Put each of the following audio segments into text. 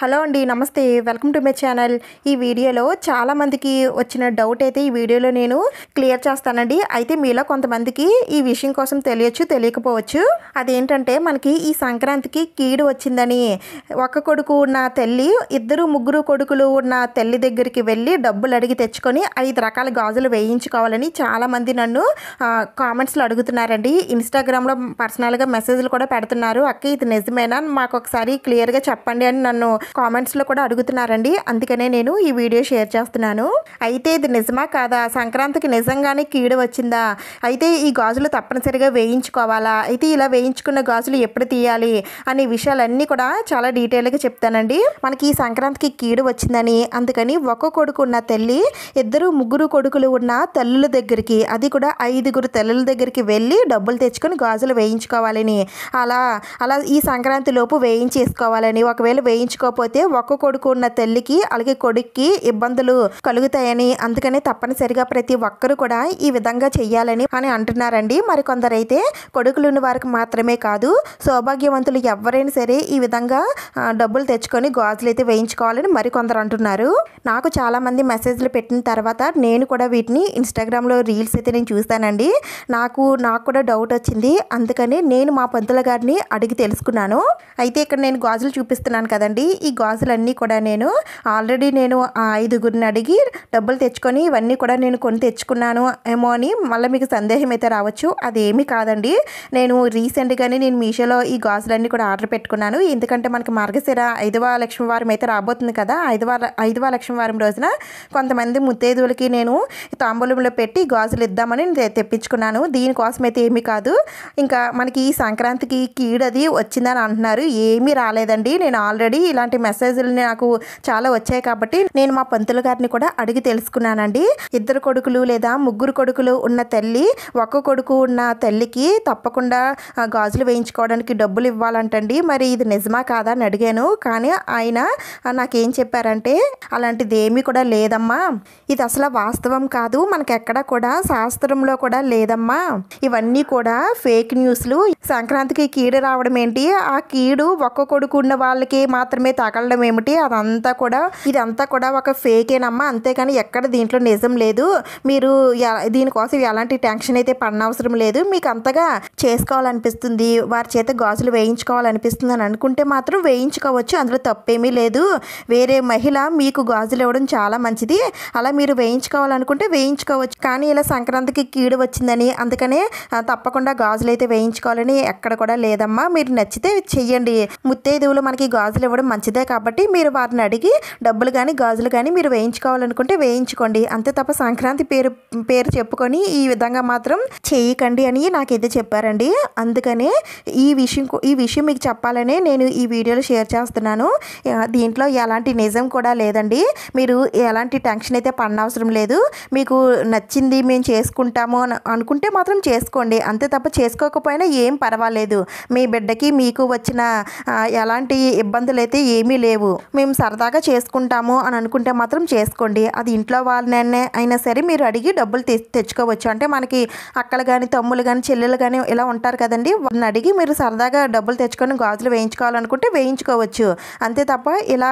hello అండి నమస్తే welcome to my channel ఈ వీడియోలో చాలామందికి వచ్చిన డౌట్ అయితే ఈ వీడియోలో నేను క్లియర్ చేస్తానండి అయితే మీలో కొంతమందికి ఈ విషయం కోసం తెలియచ్చు తెలియకపోవచ్చు అదేంటంటే మనకి ఈ సంక్రాంతికి కీడు వచ్చిందని ఒక కొడుకు ఉన్న తల్లి ఇద్దరు ముగ్గురు కొడుకులు ఉన్న తల్లి దగ్గరికి వెళ్ళి డబ్బులు అడిగి తెచ్చుకొని ఐదు రకాల గాజులు వేయించుకోవాలని చాలామంది నన్ను కామెంట్స్లో అడుగుతున్నారండి ఇన్స్టాగ్రామ్లో పర్సనల్గా మెసేజ్లు కూడా పెడుతున్నారు అక్క ఇది నిజమేనా మాకు ఒకసారి క్లియర్గా చెప్పండి అని నన్ను కామెంట్స్లో కూడా అడుగుతున్నారండి అందుకనే నేను ఈ వీడియో షేర్ చేస్తున్నాను అయితే ఇది నిజమా కాదా సంక్రాంతికి నిజంగానే కీడు వచ్చిందా అయితే ఈ గాజులు తప్పనిసరిగా వేయించుకోవాలా అయితే ఇలా వేయించుకున్న గాజులు ఎప్పుడు తీయాలి అనే విషయాలన్నీ కూడా చాలా డీటెయిల్గా చెప్తానండి మనకి ఈ సంక్రాంతికి కీడు వచ్చిందని అందుకని ఒక కొడుకు ఉన్న తల్లి ఇద్దరు ముగ్గురు కొడుకులు ఉన్న తల్లుల దగ్గరికి అది కూడా ఐదుగురు తల్లుల దగ్గరికి వెళ్ళి డబ్బులు తెచ్చుకొని గాజులు వేయించుకోవాలని అలా అలా ఈ సంక్రాంతి లోపు వేయించేసుకోవాలని ఒకవేళ వేయించుకో లేకపోతే ఒక్క కొడుకు ఉన్న తల్లికి అలాగే కొడుక్కి ఇబ్బందులు కలుగుతాయని అందుకనే తప్పనిసరిగా ప్రతి ఒక్కరు కూడా ఈ విధంగా చెయ్యాలని అని అంటున్నారండి మరి కొందరైతే ఉన్న వారికి మాత్రమే కాదు సౌభాగ్యవంతులు ఎవరైనా సరే ఈ విధంగా డబ్బులు తెచ్చుకొని గాజులు అయితే వేయించుకోవాలని మరికొందరు అంటున్నారు నాకు చాలా మంది మెసేజ్లు పెట్టిన తర్వాత నేను కూడా వీటిని లో రీల్స్ అయితే నేను చూస్తానండి నాకు నాకు కూడా డౌట్ వచ్చింది అందుకని నేను మా పంతుల గారిని అడిగి తెలుసుకున్నాను అయితే ఇక్కడ నేను గాజులు చూపిస్తున్నాను కదండి ఈ గాజులన్నీ కూడా నేను ఆల్రెడీ నేను ఐదుగురిని అడిగి డబ్బులు తెచ్చుకొని ఇవన్నీ కూడా నేను కొని తెచ్చుకున్నాను ఏమో అని మళ్ళీ మీకు సందేహం అయితే రావచ్చు ఏమీ కాదండి నేను రీసెంట్గానే నేను మీషోలో ఈ గాజులన్నీ కూడా ఆర్డర్ పెట్టుకున్నాను ఎందుకంటే మనకి మార్గశిర ఐదవ లక్ష్మీవారం అయితే రాబోతుంది కదా ఐదవ ఐదవ లక్ష్మీవారం రోజున కొంతమంది ముత్తైదువులకి నేను తాంబూలంలో పెట్టి గాజులు ఇద్దామని తెప్పించుకున్నాను దీనికోసం అయితే ఏమీ కాదు ఇంకా మనకి ఈ సంక్రాంతికి కీడది వచ్చిందని అంటున్నారు ఏమీ రాలేదండి నేను ఆల్రెడీ ఇలాంటి ఇలాంటి మెసేజ్లు నాకు చాలా వచ్చాయి కాబట్టి నేను మా పంతులు గారిని కూడా అడిగి తెలుసుకున్నానండి ఇద్దరు కొడుకులు లేదా ముగ్గురు కొడుకులు ఉన్న తల్లి ఒక్క కొడుకు ఉన్న తల్లికి తప్పకుండా గాజులు వేయించుకోవడానికి డబ్బులు ఇవ్వాలంటండి మరి ఇది నిజమా కాదా అని అడిగాను కానీ ఆయన నాకేం చెప్పారంటే అలాంటిది ఏమీ కూడా లేదమ్మా ఇది అసలు వాస్తవం కాదు మనకెక్కడా కూడా శాస్త్రంలో కూడా లేదమ్మా ఇవన్నీ కూడా ఫేక్ న్యూస్లు సంక్రాంతికి కీడు రావడం ఏంటి ఆ కీడు ఒక్క కొడుకు ఉన్న వాళ్ళకి మాత్రమే తగలడం ఏమిటి అదంతా కూడా ఇదంతా కూడా ఒక ఫేకేనమ్మా అంతేకాని ఎక్కడ దీంట్లో నిజం లేదు మీరు దీనికోసం ఎలాంటి టెన్షన్ అయితే పడనవసరం లేదు మీకు అంతగా చేసుకోవాలనిపిస్తుంది వారి చేత గాజులు వేయించుకోవాలనిపిస్తుంది అని అనుకుంటే మాత్రం వేయించుకోవచ్చు అందులో తప్పేమీ లేదు వేరే మహిళ మీకు గాజులు ఇవ్వడం చాలా మంచిది అలా మీరు వేయించుకోవాలనుకుంటే వేయించుకోవచ్చు కానీ ఇలా సంక్రాంతికి కీడు వచ్చిందని అందుకనే తప్పకుండా గాజులు అయితే వేయించుకోవాలని ఎక్కడ కూడా లేదమ్మా మీరు నచ్చితే చెయ్యండి ముత్తైదువులు మనకి గాజులు ఇవ్వడం మంచిది మంచిదే కాబట్టి మీరు వారిని అడిగి డబ్బులు కానీ గాజులు కానీ మీరు వేయించుకోవాలనుకుంటే వేయించుకోండి అంతే తప్ప సంక్రాంతి పేరు పేరు చెప్పుకొని ఈ విధంగా మాత్రం చేయకండి అని నాకైతే చెప్పారండి అందుకనే ఈ విషయం ఈ విషయం మీకు చెప్పాలనే నేను ఈ వీడియోలో షేర్ చేస్తున్నాను దీంట్లో ఎలాంటి నిజం కూడా లేదండి మీరు ఎలాంటి టెన్షన్ అయితే పడనవసరం లేదు మీకు నచ్చింది మేము చేసుకుంటాము అనుకుంటే మాత్రం చేసుకోండి అంతే తప్ప చేసుకోకపోయినా ఏం పర్వాలేదు మీ బిడ్డకి మీకు వచ్చిన ఎలాంటి ఇబ్బందులు అయితే ఏమీ లేవు మేము సరదాగా చేసుకుంటాము అని అనుకుంటే మాత్రం చేసుకోండి అది ఇంట్లో వాళ్ళనే అయినా సరే మీరు అడిగి డబ్బులు తెచ్చుకోవచ్చు అంటే మనకి అక్కలు కానీ తమ్ములు కానీ చెల్లెలు కానీ ఇలా ఉంటారు కదండి వాళ్ళని అడిగి మీరు సరదాగా డబ్బులు తెచ్చుకొని గాజులు వేయించుకోవాలనుకుంటే వేయించుకోవచ్చు అంతే తప్ప ఇలా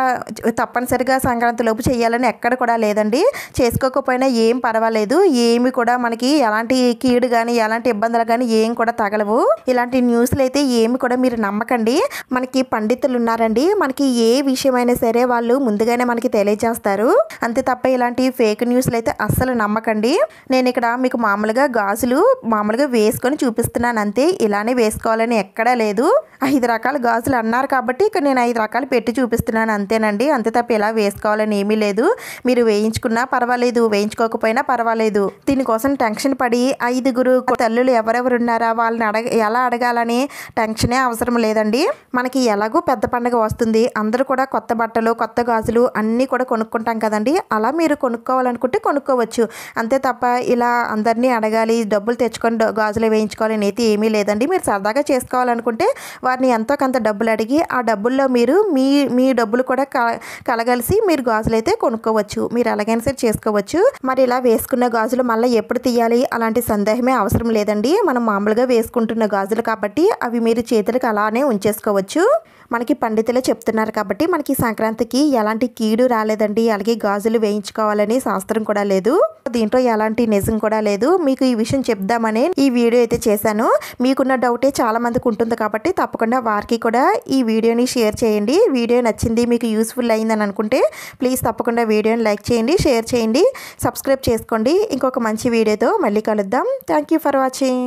తప్పనిసరిగా సంక్రాంతి లోపు చేయాలని ఎక్కడ కూడా లేదండి చేసుకోకపోయినా ఏం పర్వాలేదు ఏమి కూడా మనకి ఎలాంటి కీడు కానీ ఎలాంటి ఇబ్బందులు కానీ ఏం కూడా తగలవు ఇలాంటి న్యూస్లు అయితే ఏమి కూడా మీరు నమ్మకండి మనకి పండితులు ఉన్నారండి మనకి ఏ విషయమైనా సరే వాళ్ళు ముందుగానే మనకి తెలియజేస్తారు అంతే తప్ప ఇలాంటి ఫేక్ న్యూస్లు అయితే అస్సలు నమ్మకండి నేను ఇక్కడ మీకు మామూలుగా గాజులు మామూలుగా వేసుకొని చూపిస్తున్నాను అంతే ఇలానే వేసుకోవాలని ఎక్కడా లేదు ఐదు రకాల గాజులు అన్నారు కాబట్టి ఇక్కడ నేను ఐదు రకాలు పెట్టి చూపిస్తున్నాను అంతేనండి అంతే తప్ప ఇలా వేసుకోవాలని ఏమీ లేదు మీరు వేయించుకున్నా పర్వాలేదు వేయించుకోకపోయినా పర్వాలేదు దీనికోసం టెన్షన్ పడి ఐదుగురు తల్లులు ఎవరెవరు ఉన్నారా వాళ్ళని అడగ ఎలా అడగాలని టెన్షనే అవసరం లేదండి మనకి ఎలాగో పెద్ద పండుగ వస్తుంది అందరూ కూడా కొత్త బట్టలు కొత్త గాజులు అన్నీ కూడా కొనుక్కుంటాం కదండి అలా మీరు కొనుక్కోవాలనుకుంటే కొనుక్కోవచ్చు అంతే తప్ప ఇలా అందరినీ అడగాలి డబ్బులు తెచ్చుకొని గాజులు వేయించుకోవాలి అనేది ఏమీ లేదండి మీరు సరదాగా చేసుకోవాలనుకుంటే వారిని ఎంతో కొంత డబ్బులు అడిగి ఆ డబ్బుల్లో మీరు మీ మీ డబ్బులు కూడా కలగలిసి మీరు గాజులు అయితే కొనుక్కోవచ్చు మీరు ఎలాగైనా సరే చేసుకోవచ్చు మరి ఇలా వేసుకున్న గాజులు మళ్ళీ ఎప్పుడు తీయాలి అలాంటి సందేహమే అవసరం లేదండి మనం మామూలుగా వేసుకుంటున్న గాజులు కాబట్టి అవి మీరు చేతులకు అలానే ఉంచేసుకోవచ్చు మనకి పండితులే చెప్తున్నారు కాబట్టి మనకి సంక్రాంతికి ఎలాంటి కీడు రాలేదండి అలాగే గాజులు వేయించుకోవాలని శాస్త్రం కూడా లేదు దీంట్లో ఎలాంటి నిజం కూడా లేదు మీకు ఈ విషయం చెప్దామని ఈ వీడియో అయితే చేశాను మీకున్న డౌటే చాలా మందికి ఉంటుంది కాబట్టి తప్పకుండా వారికి కూడా ఈ వీడియోని షేర్ చేయండి వీడియో నచ్చింది మీకు యూస్ఫుల్ అయిందని అనుకుంటే ప్లీజ్ తప్పకుండా వీడియోని లైక్ చేయండి షేర్ చేయండి సబ్స్క్రైబ్ చేసుకోండి ఇంకొక మంచి వీడియోతో మళ్ళీ కలుద్దాం థ్యాంక్ ఫర్ వాచింగ్